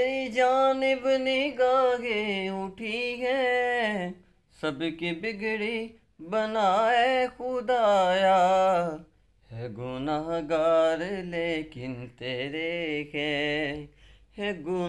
तेरी जानब निगाहें उठी है सबकी बिगड़ी बनाए खुदाया है गुनाहगार लेकिन तेरे है है गुना